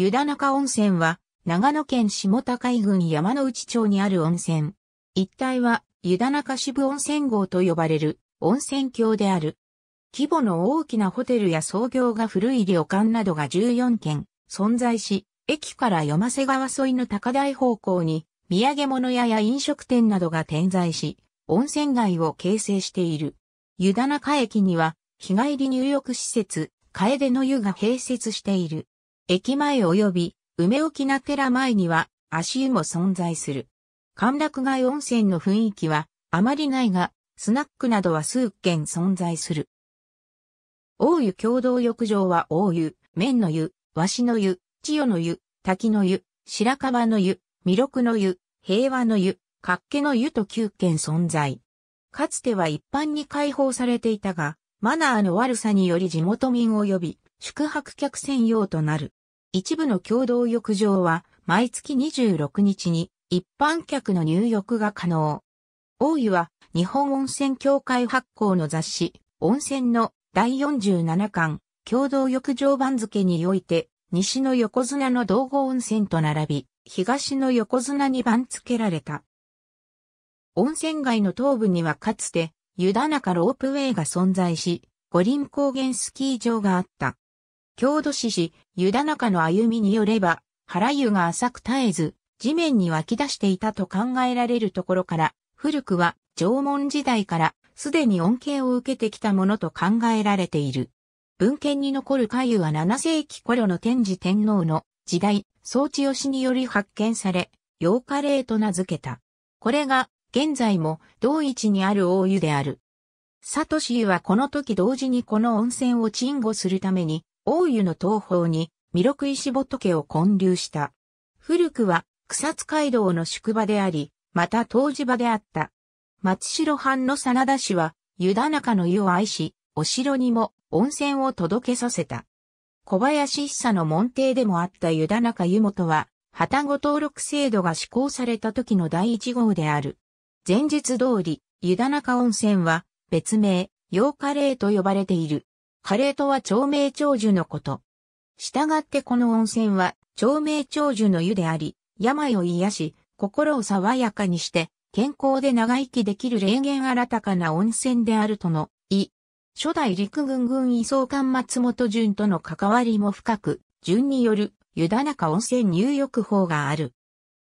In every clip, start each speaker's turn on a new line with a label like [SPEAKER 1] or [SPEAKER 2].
[SPEAKER 1] 湯田中温泉は、長野県下高井郡山の内町にある温泉。一帯は、湯田中支部温泉郷と呼ばれる温泉郷である。規模の大きなホテルや創業が古い旅館などが14軒存在し、駅から山瀬川沿いの高台方向に、土産物屋や飲食店などが点在し、温泉街を形成している。湯田中駅には、日帰り入浴施設、楓の湯が併設している。駅前及び梅沖な寺前には足湯も存在する。歓楽街温泉の雰囲気はあまりないが、スナックなどは数軒存在する。大湯共同浴場は大湯、麺の湯、鷲の湯、千代の湯、滝の湯、白樺の湯、弥勒の湯、平和の湯、活気の湯と9軒存在。かつては一般に開放されていたが、マナーの悪さにより地元民及び宿泊客専用となる。一部の共同浴場は毎月26日に一般客の入浴が可能。大湯は日本温泉協会発行の雑誌、温泉の第47巻、共同浴場番付において、西の横綱の道後温泉と並び、東の横綱に番付けられた。温泉街の東部にはかつて、湯田中ロープウェイが存在し、五輪高原スキー場があった。郷土史史、湯田中の歩みによれば、原湯が浅く絶えず、地面に湧き出していたと考えられるところから、古くは縄文時代からすでに恩恵を受けてきたものと考えられている。文献に残る下湯は7世紀頃の天智天皇の時代、宗地吉により発見され、洋華霊と名付けた。これが現在も同一にある大湯である。サトシ湯はこの時同時にこの温泉を鎮護するために大湯の東方に、弥勒石仏を建立した。古くは草津街道の宿場であり、また湯治場であった。松代藩の真田氏は、湯田中の湯を愛し、お城にも温泉を届けさせた。小林久の門弟でもあった湯田中湯本は、旗子登録制度が施行された時の第一号である。前日通り、湯田中温泉は、別名、洋日霊と呼ばれている。カレーとは長命長寿のこと。従ってこの温泉は、長命長寿の湯であり、病を癒し、心を爽やかにして、健康で長生きできる霊言新たかな温泉であるとの、い。初代陸軍軍位総監松本淳との関わりも深く、淳による、湯田中温泉入浴法がある。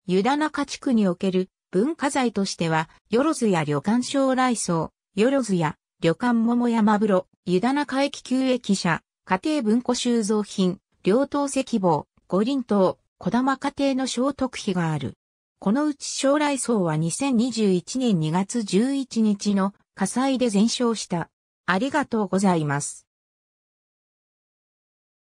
[SPEAKER 1] 湯田中地区における文化財としては、よろずや旅館将来層、よろずや旅館桃山風呂、湯棚海域旧駅舎、家庭文庫収蔵品、両党石棒、五輪島、小玉家庭の聖徳碑がある。このうち将来層は2021年2月11日の火災で全焼した。ありがとうございます。